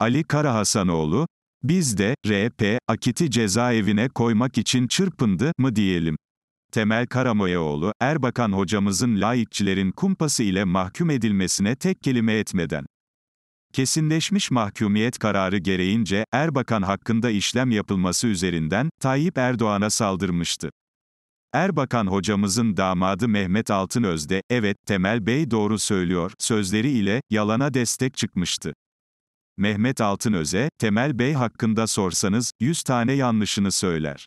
Ali Karahasanoğlu, biz de, R.P. Akit'i cezaevine koymak için çırpındı mı diyelim. Temel Karamoyaoğlu, Erbakan hocamızın laikçilerin kumpası ile mahkum edilmesine tek kelime etmeden. Kesinleşmiş mahkumiyet kararı gereğince, Erbakan hakkında işlem yapılması üzerinden, Tayyip Erdoğan'a saldırmıştı. Erbakan hocamızın damadı Mehmet Altınöz'de, evet, Temel Bey doğru söylüyor, sözleri ile, yalana destek çıkmıştı. Mehmet Altınöze, Temel Bey hakkında sorsanız, 100 tane yanlışını söyler.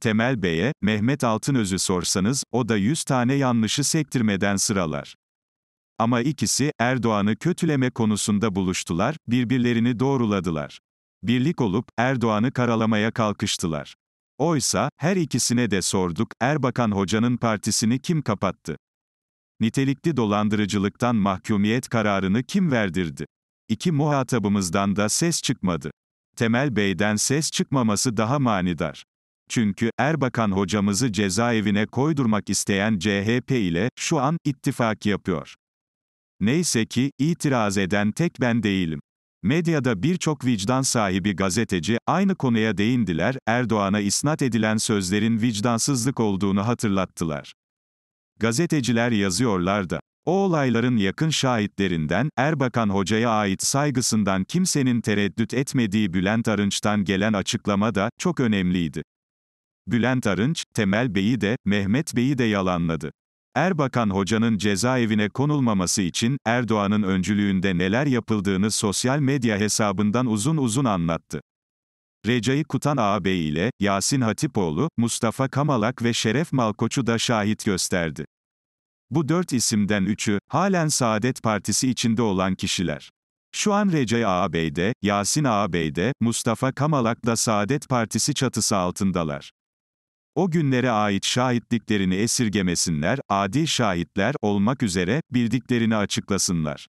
Temel Bey'e, Mehmet Altınöz'ü sorsanız, o da 100 tane yanlışı sektirmeden sıralar. Ama ikisi, Erdoğan'ı kötüleme konusunda buluştular, birbirlerini doğruladılar. Birlik olup, Erdoğan'ı karalamaya kalkıştılar. Oysa, her ikisine de sorduk, Erbakan Hoca'nın partisini kim kapattı? Nitelikli dolandırıcılıktan mahkumiyet kararını kim verdirdi? İki muhatabımızdan da ses çıkmadı. Temel Bey'den ses çıkmaması daha manidar. Çünkü Erbakan hocamızı cezaevine koydurmak isteyen CHP ile şu an ittifak yapıyor. Neyse ki itiraz eden tek ben değilim. Medyada birçok vicdan sahibi gazeteci aynı konuya değindiler, Erdoğan'a isnat edilen sözlerin vicdansızlık olduğunu hatırlattılar. Gazeteciler yazıyorlar da o olayların yakın şahitlerinden, Erbakan Hoca'ya ait saygısından kimsenin tereddüt etmediği Bülent Arınç'tan gelen açıklama da, çok önemliydi. Bülent Arınç, Temel Bey'i de, Mehmet Bey'i de yalanladı. Erbakan Hoca'nın cezaevine konulmaması için Erdoğan'ın öncülüğünde neler yapıldığını sosyal medya hesabından uzun uzun anlattı. Recai Kutan ağabey ile Yasin Hatipoğlu, Mustafa Kamalak ve Şeref Malkoç'u da şahit gösterdi. Bu dört isimden üçü, halen Saadet Partisi içinde olan kişiler. Şu an Recai Ağabey'de, Yasin Ağabey'de, Mustafa Kamalak da Saadet Partisi çatısı altındalar. O günlere ait şahitliklerini esirgemesinler, adil şahitler olmak üzere bildiklerini açıklasınlar.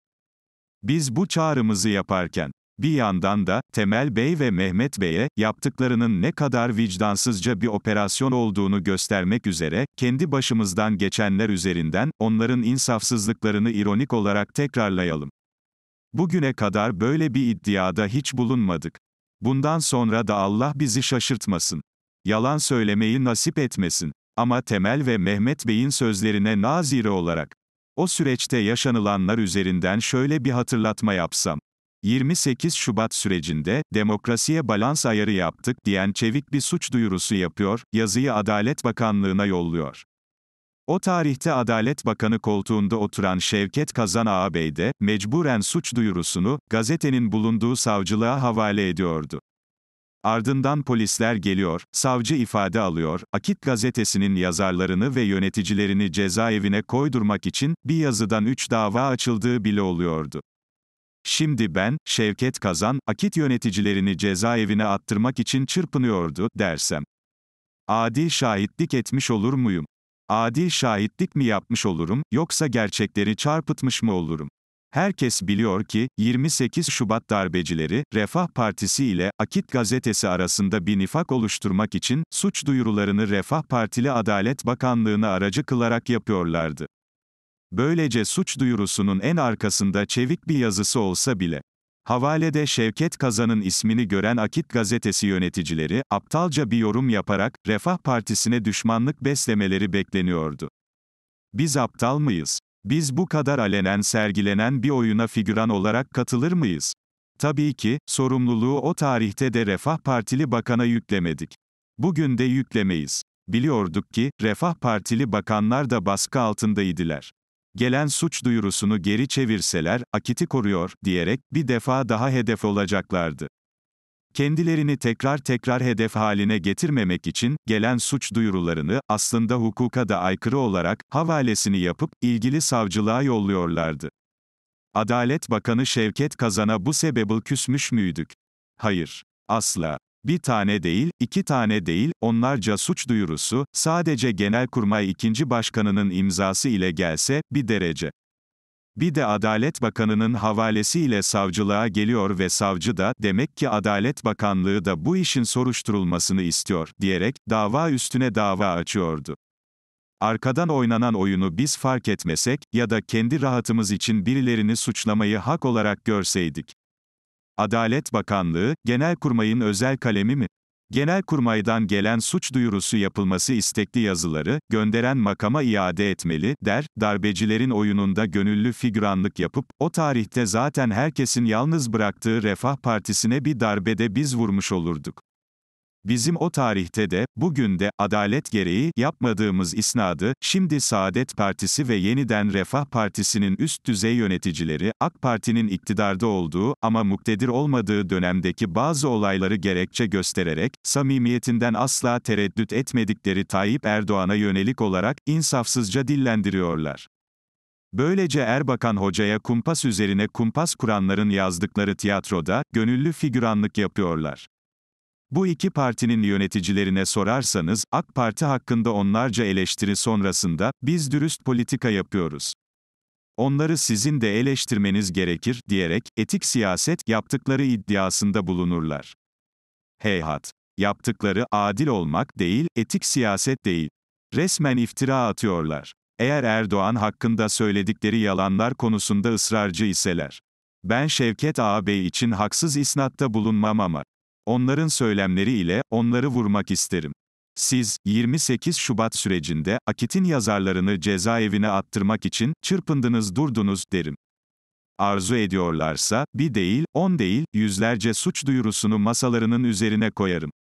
Biz bu çağrımızı yaparken bir yandan da, Temel Bey ve Mehmet Bey'e, yaptıklarının ne kadar vicdansızca bir operasyon olduğunu göstermek üzere, kendi başımızdan geçenler üzerinden, onların insafsızlıklarını ironik olarak tekrarlayalım. Bugüne kadar böyle bir iddiada hiç bulunmadık. Bundan sonra da Allah bizi şaşırtmasın. Yalan söylemeyi nasip etmesin. Ama Temel ve Mehmet Bey'in sözlerine nazire olarak, o süreçte yaşanılanlar üzerinden şöyle bir hatırlatma yapsam. 28 Şubat sürecinde, demokrasiye balans ayarı yaptık diyen çevik bir suç duyurusu yapıyor, yazıyı Adalet Bakanlığı'na yolluyor. O tarihte Adalet Bakanı koltuğunda oturan Şevket Kazan Ağabey de, mecburen suç duyurusunu, gazetenin bulunduğu savcılığa havale ediyordu. Ardından polisler geliyor, savcı ifade alıyor, Akit gazetesinin yazarlarını ve yöneticilerini cezaevine koydurmak için, bir yazıdan üç dava açıldığı bile oluyordu. Şimdi ben, Şevket Kazan, akit yöneticilerini cezaevine attırmak için çırpınıyordu, dersem. Adil şahitlik etmiş olur muyum? Adil şahitlik mi yapmış olurum, yoksa gerçekleri çarpıtmış mı olurum? Herkes biliyor ki, 28 Şubat darbecileri, Refah Partisi ile Akit Gazetesi arasında bir nifak oluşturmak için, suç duyurularını Refah Partili Adalet Bakanlığı'na aracı kılarak yapıyorlardı. Böylece suç duyurusunun en arkasında çevik bir yazısı olsa bile. Havalede Şevket Kazan'ın ismini gören Akit gazetesi yöneticileri, aptalca bir yorum yaparak, Refah Partisi'ne düşmanlık beslemeleri bekleniyordu. Biz aptal mıyız? Biz bu kadar alenen sergilenen bir oyuna figüran olarak katılır mıyız? Tabii ki, sorumluluğu o tarihte de Refah Partili Bakan'a yüklemedik. Bugün de yüklemeyiz. Biliyorduk ki, Refah Partili bakanlar da baskı altındaydılar gelen suç duyurusunu geri çevirseler, akiti koruyor, diyerek, bir defa daha hedef olacaklardı. Kendilerini tekrar tekrar hedef haline getirmemek için, gelen suç duyurularını, aslında hukuka da aykırı olarak, havalesini yapıp, ilgili savcılığa yolluyorlardı. Adalet Bakanı Şevket Kazan'a bu sebebül küsmüş müydük? Hayır. Asla. Bir tane değil, iki tane değil, onlarca suç duyurusu, sadece Genelkurmay 2. Başkanı'nın imzası ile gelse, bir derece. Bir de Adalet Bakanı'nın havalesi ile savcılığa geliyor ve savcı da, demek ki Adalet Bakanlığı da bu işin soruşturulmasını istiyor, diyerek, dava üstüne dava açıyordu. Arkadan oynanan oyunu biz fark etmesek, ya da kendi rahatımız için birilerini suçlamayı hak olarak görseydik, Adalet Bakanlığı, Genelkurmay'ın özel kalemi mi? Genelkurmay'dan gelen suç duyurusu yapılması istekli yazıları, gönderen makama iade etmeli, der, darbecilerin oyununda gönüllü figüranlık yapıp, o tarihte zaten herkesin yalnız bıraktığı Refah Partisi'ne bir darbede biz vurmuş olurduk. Bizim o tarihte de, bugün de, adalet gereği, yapmadığımız isnadı, şimdi Saadet Partisi ve yeniden Refah Partisi'nin üst düzey yöneticileri, AK Parti'nin iktidarda olduğu ama muktedir olmadığı dönemdeki bazı olayları gerekçe göstererek, samimiyetinden asla tereddüt etmedikleri Tayyip Erdoğan'a yönelik olarak, insafsızca dillendiriyorlar. Böylece Erbakan Hoca'ya kumpas üzerine kumpas kuranların yazdıkları tiyatroda, gönüllü figüranlık yapıyorlar. Bu iki partinin yöneticilerine sorarsanız, AK Parti hakkında onlarca eleştiri sonrasında, biz dürüst politika yapıyoruz. Onları sizin de eleştirmeniz gerekir, diyerek, etik siyaset, yaptıkları iddiasında bulunurlar. Heyhat! Yaptıkları, adil olmak değil, etik siyaset değil. Resmen iftira atıyorlar. Eğer Erdoğan hakkında söyledikleri yalanlar konusunda ısrarcı iseler. Ben Şevket ağabey için haksız isnatta bulunmam ama, Onların söylemleri ile onları vurmak isterim. Siz, 28 Şubat sürecinde, Akit'in yazarlarını cezaevine attırmak için, çırpındınız durdunuz, derim. Arzu ediyorlarsa, bir değil, on değil, yüzlerce suç duyurusunu masalarının üzerine koyarım.